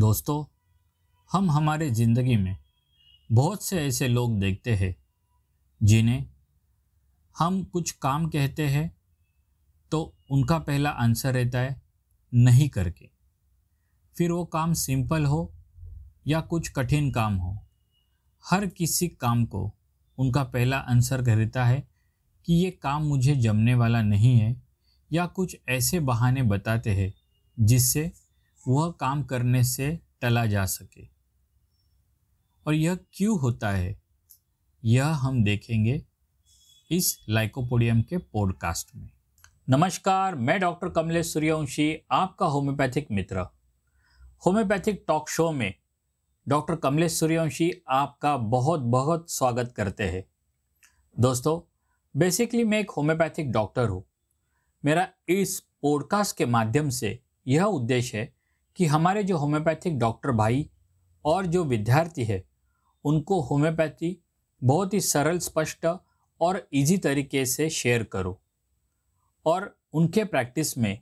दोस्तों हम हमारे ज़िंदगी में बहुत से ऐसे लोग देखते हैं जिन्हें हम कुछ काम कहते हैं तो उनका पहला आंसर रहता है नहीं करके फिर वो काम सिंपल हो या कुछ कठिन काम हो हर किसी काम को उनका पहला आंसर रहता है कि ये काम मुझे जमने वाला नहीं है या कुछ ऐसे बहाने बताते हैं जिससे वह काम करने से टला जा सके और यह क्यों होता है यह हम देखेंगे इस लाइकोपोडियम के पॉडकास्ट में नमस्कार मैं डॉक्टर कमलेश सूर्यवंशी आपका होम्योपैथिक मित्र होम्योपैथिक टॉक शो में डॉक्टर कमलेश सूर्यवंशी आपका बहुत बहुत स्वागत करते हैं दोस्तों बेसिकली मैं एक होम्योपैथिक डॉक्टर हूँ मेरा इस पॉडकास्ट के माध्यम से यह उद्देश्य है कि हमारे जो होम्योपैथिक डॉक्टर भाई और जो विद्यार्थी है उनको होम्योपैथी बहुत ही सरल स्पष्ट और इजी तरीके से शेयर करो और उनके प्रैक्टिस में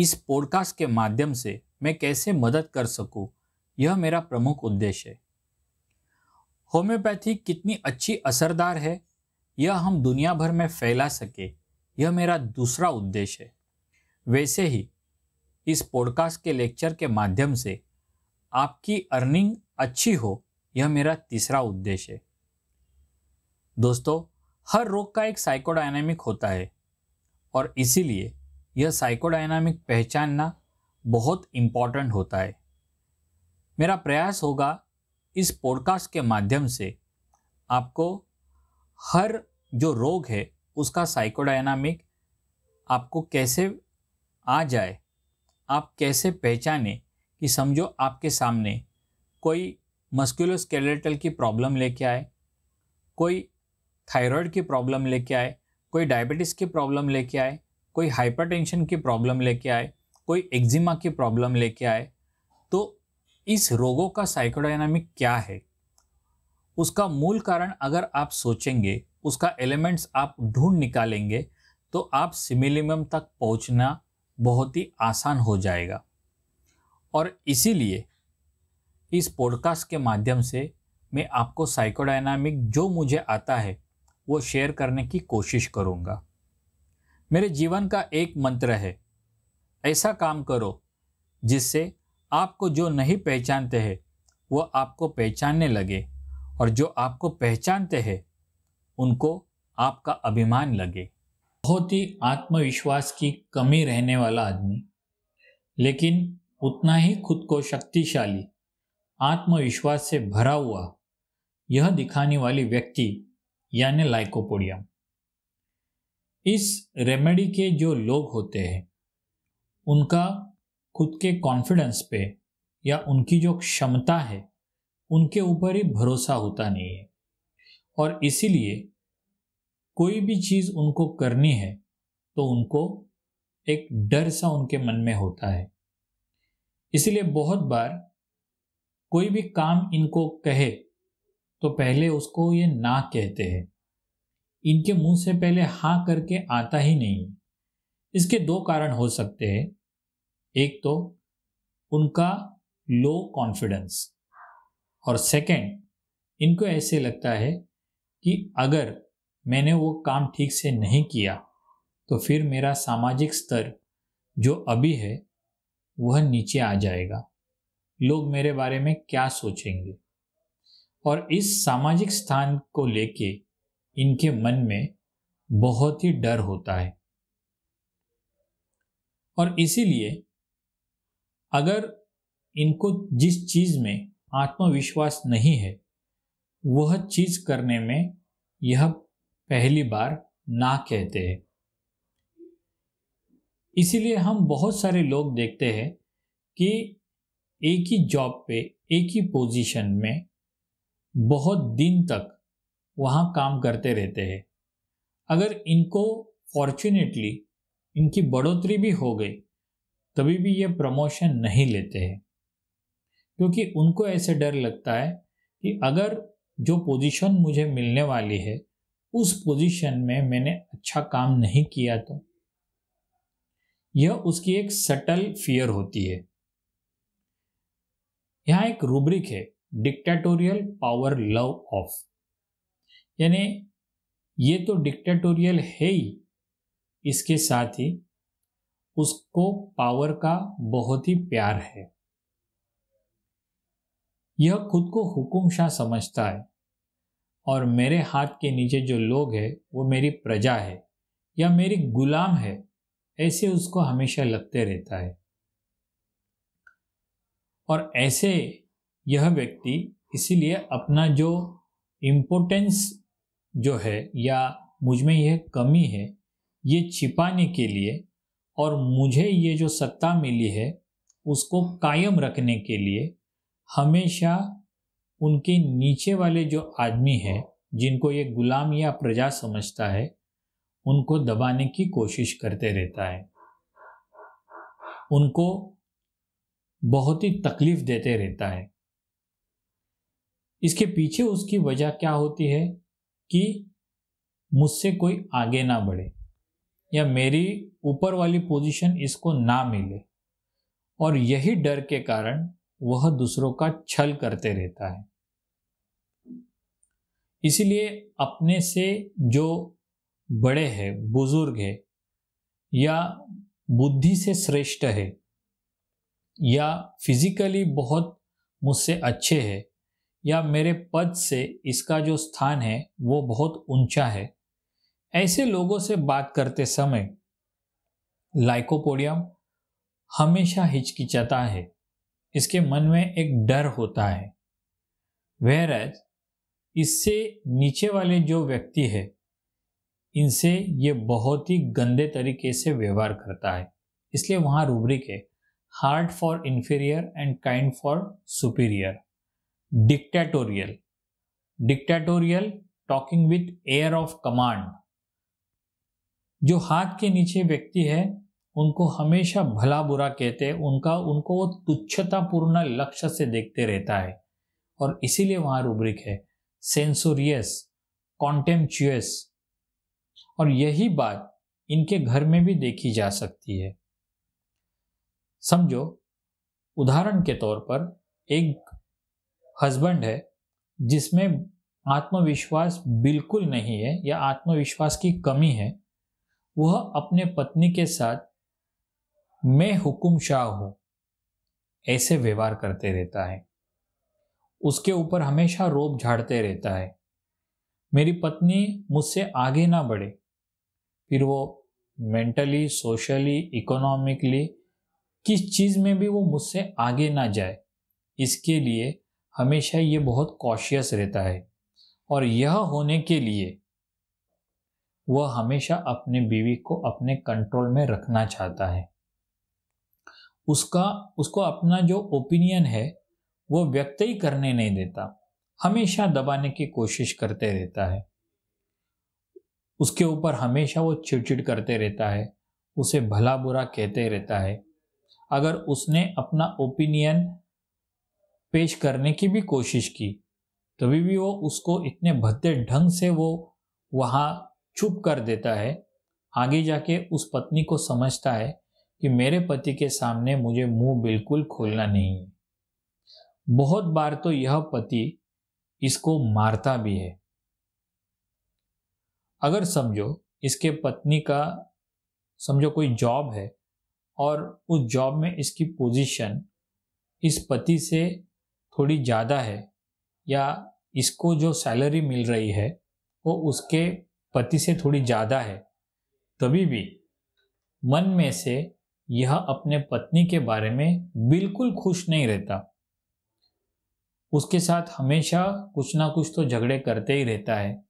इस पॉडकास्ट के माध्यम से मैं कैसे मदद कर सकूं यह मेरा प्रमुख उद्देश्य है होम्योपैथी कितनी अच्छी असरदार है यह हम दुनिया भर में फैला सके यह मेरा दूसरा उद्देश्य है वैसे ही इस पॉडकास्ट के लेक्चर के माध्यम से आपकी अर्निंग अच्छी हो यह मेरा तीसरा उद्देश्य है दोस्तों हर रोग का एक साइकोडायनामिक होता है और इसीलिए यह साइकोडायनामिक पहचानना बहुत इम्पॉर्टेंट होता है मेरा प्रयास होगा इस पॉडकास्ट के माध्यम से आपको हर जो रोग है उसका साइकोडायनामिक आपको कैसे आ जाए आप कैसे पहचाने कि समझो आपके सामने कोई मस्कुलोस्केलेटल की प्रॉब्लम लेके आए कोई थायराइड की प्रॉब्लम लेके आए कोई डायबिटीज़ की प्रॉब्लम लेके आए कोई हाइपरटेंशन की प्रॉब्लम लेके आए कोई एक्जिमा की प्रॉब्लम लेके आए तो इस रोगों का साइकोडायनामिक क्या है उसका मूल कारण अगर आप सोचेंगे उसका एलिमेंट्स आप ढूंढ निकालेंगे तो आप सिमिलिमम तक पहुंचना बहुत ही आसान हो जाएगा और इसीलिए इस पॉडकास्ट के माध्यम से मैं आपको साइकोडायनामिक जो मुझे आता है वो शेयर करने की कोशिश करूँगा मेरे जीवन का एक मंत्र है ऐसा काम करो जिससे आपको जो नहीं पहचानते हैं वह आपको पहचानने लगे और जो आपको पहचानते हैं उनको आपका अभिमान लगे बहुत ही आत्मविश्वास की कमी रहने वाला आदमी लेकिन उतना ही खुद को शक्तिशाली आत्मविश्वास से भरा हुआ यह दिखाने वाली व्यक्ति यानी लाइकोपोडियम इस रेमेडी के जो लोग होते हैं उनका खुद के कॉन्फिडेंस पे या उनकी जो क्षमता है उनके ऊपर ही भरोसा होता नहीं है और इसीलिए कोई भी चीज़ उनको करनी है तो उनको एक डर सा उनके मन में होता है इसलिए बहुत बार कोई भी काम इनको कहे तो पहले उसको ये ना कहते हैं इनके मुंह से पहले हाँ करके आता ही नहीं इसके दो कारण हो सकते हैं एक तो उनका लो कॉन्फिडेंस और सेकंड इनको ऐसे लगता है कि अगर मैंने वो काम ठीक से नहीं किया तो फिर मेरा सामाजिक स्तर जो अभी है वह नीचे आ जाएगा लोग मेरे बारे में क्या सोचेंगे और इस सामाजिक स्थान को लेके इनके मन में बहुत ही डर होता है और इसीलिए अगर इनको जिस चीज़ में आत्मविश्वास नहीं है वह चीज़ करने में यह पहली बार ना कहते हैं इसीलिए हम बहुत सारे लोग देखते हैं कि एक ही जॉब पे एक ही पोजीशन में बहुत दिन तक वहाँ काम करते रहते हैं अगर इनको फॉर्चुनेटली इनकी बढ़ोतरी भी हो गई तभी भी ये प्रमोशन नहीं लेते हैं क्योंकि उनको ऐसे डर लगता है कि अगर जो पोजीशन मुझे मिलने वाली है उस पोजीशन में मैंने अच्छा काम नहीं किया तो यह उसकी एक सटल फियर होती है यहां एक रूब्रिक है डिक्टेटोरियल पावर लव ऑफ यानी ये तो डिक्टेटोरियल है ही इसके साथ ही उसको पावर का बहुत ही प्यार है यह खुद को हुकुमशाह शाह समझता है और मेरे हाथ के नीचे जो लोग हैं वो मेरी प्रजा है या मेरी गुलाम है ऐसे उसको हमेशा लगते रहता है और ऐसे यह व्यक्ति इसीलिए अपना जो इम्पोर्टेंस जो है या मुझ में यह कमी है ये छिपाने के लिए और मुझे ये जो सत्ता मिली है उसको कायम रखने के लिए हमेशा उनके नीचे वाले जो आदमी हैं जिनको ये गुलाम या प्रजा समझता है उनको दबाने की कोशिश करते रहता है उनको बहुत ही तकलीफ देते रहता है इसके पीछे उसकी वजह क्या होती है कि मुझसे कोई आगे ना बढ़े या मेरी ऊपर वाली पोजीशन इसको ना मिले और यही डर के कारण वह दूसरों का छल करते रहता है इसीलिए अपने से जो बड़े हैं बुजुर्ग है या बुद्धि से श्रेष्ठ है या फिजिकली बहुत मुझसे अच्छे है या मेरे पद से इसका जो स्थान है वो बहुत ऊंचा है ऐसे लोगों से बात करते समय लाइकोपोडियम हमेशा हिचकिचाता है इसके मन में एक डर होता है वहराज इससे नीचे वाले जो व्यक्ति है इनसे ये बहुत ही गंदे तरीके से व्यवहार करता है इसलिए वहाँ रूबरिक है hard for inferior and kind for superior dictatorial dictatorial talking with air of command जो हाथ के नीचे व्यक्ति है उनको हमेशा भला बुरा कहते हैं उनका उनको वो तुच्छतापूर्ण लक्ष्य से देखते रहता है और इसीलिए वहाँ रूब्रिक है सेंसोरियस कॉन्टेम्चुअस और यही बात इनके घर में भी देखी जा सकती है समझो उदाहरण के तौर पर एक हस्बैंड है जिसमें आत्मविश्वास बिल्कुल नहीं है या आत्मविश्वास की कमी है वह अपने पत्नी के साथ मैं हुकुम शाह हूं ऐसे व्यवहार करते रहता है उसके ऊपर हमेशा रोप झाड़ते रहता है मेरी पत्नी मुझसे आगे ना बढ़े फिर वो मेंटली सोशली इकोनॉमिकली किस चीज़ में भी वो मुझसे आगे ना जाए इसके लिए हमेशा ये बहुत कॉशियस रहता है और यह होने के लिए वह हमेशा अपने बीवी को अपने कंट्रोल में रखना चाहता है उसका उसको अपना जो ओपिनियन है वो व्यक्त ही करने नहीं देता हमेशा दबाने की कोशिश करते रहता है उसके ऊपर हमेशा वो चिड़चिड़ करते रहता है उसे भला बुरा कहते रहता है अगर उसने अपना ओपिनियन पेश करने की भी कोशिश की तभी भी वो उसको इतने भद्दे ढंग से वो वहाँ चुप कर देता है आगे जाके उस पत्नी को समझता है कि मेरे पति के सामने मुझे मुंह बिल्कुल खोलना नहीं है बहुत बार तो यह पति इसको मारता भी है अगर समझो इसके पत्नी का समझो कोई जॉब है और उस जॉब में इसकी पोजीशन इस पति से थोड़ी ज़्यादा है या इसको जो सैलरी मिल रही है वो उसके पति से थोड़ी ज़्यादा है तभी भी मन में से यह अपने पत्नी के बारे में बिल्कुल खुश नहीं रहता उसके साथ हमेशा कुछ ना कुछ तो झगड़े करते ही रहता है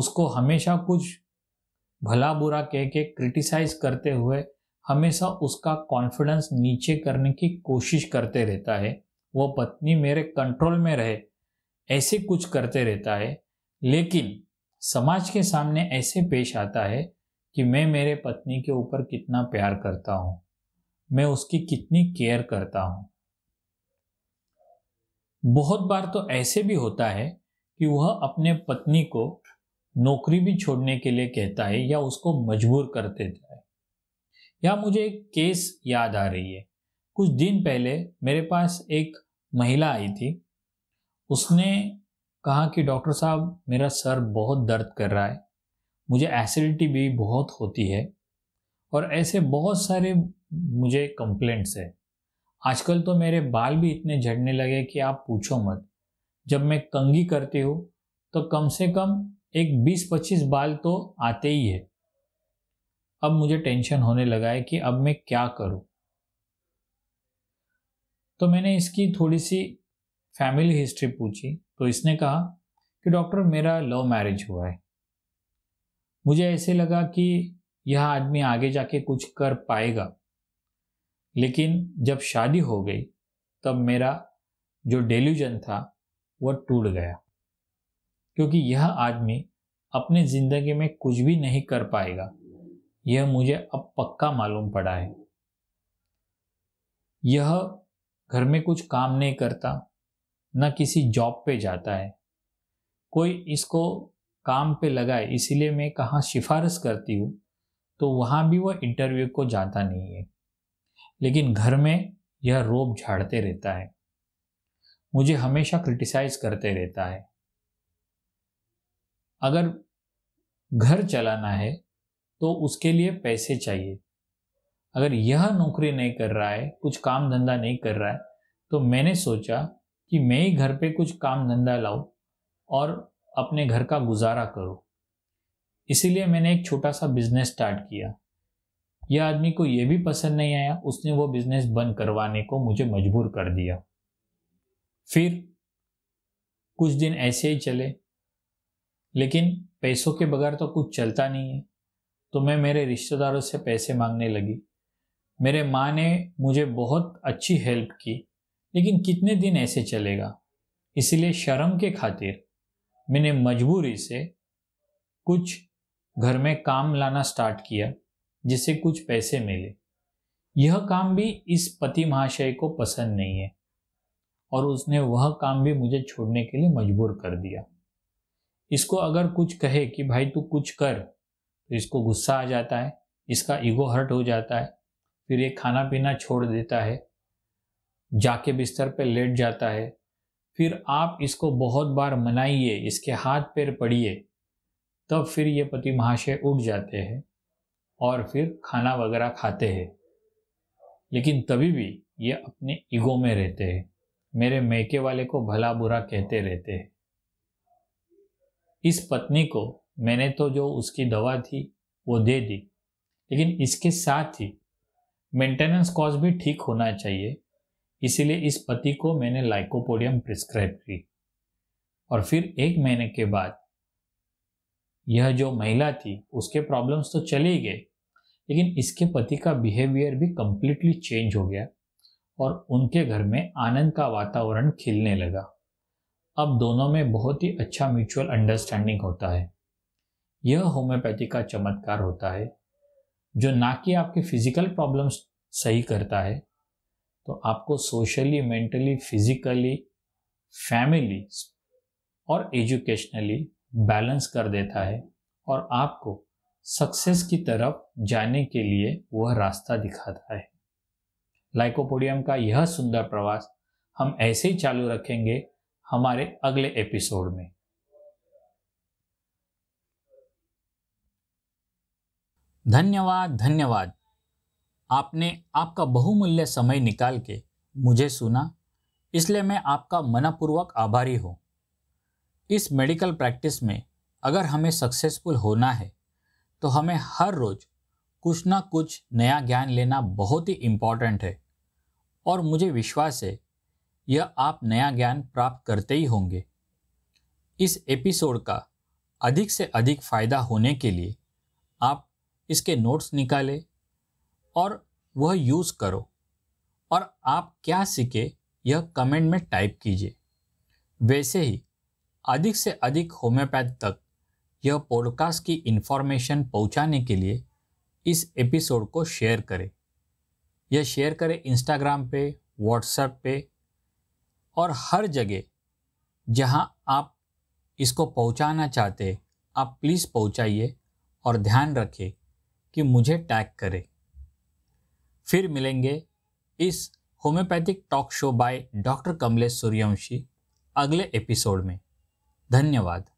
उसको हमेशा कुछ भला बुरा कह के क्रिटिसाइज करते हुए हमेशा उसका कॉन्फिडेंस नीचे करने की कोशिश करते रहता है वो पत्नी मेरे कंट्रोल में रहे ऐसे कुछ करते रहता है लेकिन समाज के सामने ऐसे पेश आता है कि मैं मेरे पत्नी के ऊपर कितना प्यार करता हूँ मैं उसकी कितनी केयर करता हूँ बहुत बार तो ऐसे भी होता है कि वह अपने पत्नी को नौकरी भी छोड़ने के लिए कहता है या उसको मजबूर कर देता है या मुझे एक केस याद आ रही है कुछ दिन पहले मेरे पास एक महिला आई थी उसने कहा कि डॉक्टर साहब मेरा सर बहुत दर्द कर रहा है मुझे एसिडिटी भी बहुत होती है और ऐसे बहुत सारे मुझे कंप्लेंट्स है आजकल तो मेरे बाल भी इतने झड़ने लगे कि आप पूछो मत जब मैं कंगी करती हूँ तो कम से कम एक 20-25 बाल तो आते ही है अब मुझे टेंशन होने लगा है कि अब मैं क्या करूँ तो मैंने इसकी थोड़ी सी फैमिली हिस्ट्री पूछी तो इसने कहा कि डॉक्टर मेरा लव मैरिज हुआ है मुझे ऐसे लगा कि यह आदमी आगे जाके कुछ कर पाएगा लेकिन जब शादी हो गई तब मेरा जो डेल्यूजन था वह टूट गया क्योंकि यह आदमी अपने ज़िंदगी में कुछ भी नहीं कर पाएगा यह मुझे अब पक्का मालूम पड़ा है यह घर में कुछ काम नहीं करता न किसी जॉब पे जाता है कोई इसको काम पे लगाए इसीलिए मैं कहाँ सिफारिश करती हूँ तो वहाँ भी वह इंटरव्यू को जाता नहीं है लेकिन घर में यह रोब झाड़ते रहता है मुझे हमेशा क्रिटिसाइज करते रहता है अगर घर चलाना है तो उसके लिए पैसे चाहिए अगर यह नौकरी नहीं कर रहा है कुछ काम धंधा नहीं कर रहा है तो मैंने सोचा कि मैं ही घर पे कुछ काम धंधा लाऊं और अपने घर का गुजारा करो इसीलिए मैंने एक छोटा सा बिजनेस स्टार्ट किया यह आदमी को यह भी पसंद नहीं आया उसने वो बिजनेस बंद करवाने को मुझे मजबूर कर दिया फिर कुछ दिन ऐसे ही चले लेकिन पैसों के बगैर तो कुछ चलता नहीं है तो मैं मेरे रिश्तेदारों से पैसे मांगने लगी मेरे माँ ने मुझे बहुत अच्छी हेल्प की लेकिन कितने दिन ऐसे चलेगा इसलिए शर्म के खातिर मैंने मजबूरी से कुछ घर में काम लाना स्टार्ट किया जिससे कुछ पैसे मिले यह काम भी इस पति महाशय को पसंद नहीं है और उसने वह काम भी मुझे छोड़ने के लिए मजबूर कर दिया इसको अगर कुछ कहे कि भाई तू कुछ कर तो इसको गुस्सा आ जाता है इसका ईगो हर्ट हो जाता है फिर ये खाना पीना छोड़ देता है जाके बिस्तर पे लेट जाता है फिर आप इसको बहुत बार मनाइए इसके हाथ पैर पड़िए तब फिर ये पति महाशय उठ जाते हैं और फिर खाना वगैरह खाते हैं लेकिन तभी भी ये अपने ईगो में रहते हैं मेरे मैके वाले को भला बुरा कहते रहते हैं इस पत्नी को मैंने तो जो उसकी दवा थी वो दे दी लेकिन इसके साथ ही मेंटेनेंस कॉस्ट भी ठीक होना चाहिए इसीलिए इस पति को मैंने लाइकोपोडियम प्रिस्क्राइब की और फिर एक महीने के बाद यह जो महिला थी उसके प्रॉब्लम्स तो चले ही गए लेकिन इसके पति का बिहेवियर भी कम्प्लीटली चेंज हो गया और उनके घर में आनंद का वातावरण खिलने लगा अब दोनों में बहुत ही अच्छा म्यूचुअल अंडरस्टैंडिंग होता है यह होम्योपैथी का चमत्कार होता है जो ना कि आपके फिजिकल प्रॉब्लम्स सही करता है तो आपको सोशली मेंटली फिजिकली फैमिली और एजुकेशनली बैलेंस कर देता है और आपको सक्सेस की तरफ जाने के लिए वह रास्ता दिखाता है लाइकोपोडियम का यह सुंदर प्रवास हम ऐसे ही चालू रखेंगे हमारे अगले एपिसोड में धन्यवाद धन्यवाद आपने आपका बहुमूल्य समय निकाल के मुझे सुना इसलिए मैं आपका मनपूर्वक आभारी हूँ इस मेडिकल प्रैक्टिस में अगर हमें सक्सेसफुल होना है तो हमें हर रोज़ कुछ ना कुछ नया ज्ञान लेना बहुत ही इम्पॉर्टेंट है और मुझे विश्वास है यह आप नया ज्ञान प्राप्त करते ही होंगे इस एपिसोड का अधिक से अधिक फ़ायदा होने के लिए आप इसके नोट्स निकालें और वह यूज़ करो और आप क्या सीखे यह कमेंट में टाइप कीजिए वैसे ही अधिक से अधिक होम्योपैथ तक यह पॉडकास्ट की इन्फॉर्मेशन पहुंचाने के लिए इस एपिसोड को शेयर करें यह शेयर करें इंस्टाग्राम पे व्हाट्सएप पे और हर जगह जहां आप इसको पहुंचाना चाहते आप प्लीज़ पहुंचाइए और ध्यान रखें कि मुझे टैग करें फिर मिलेंगे इस homeopathic talk show by doctor Kamlesh Suryavanshi अगले एपिसोड में धन्यवाद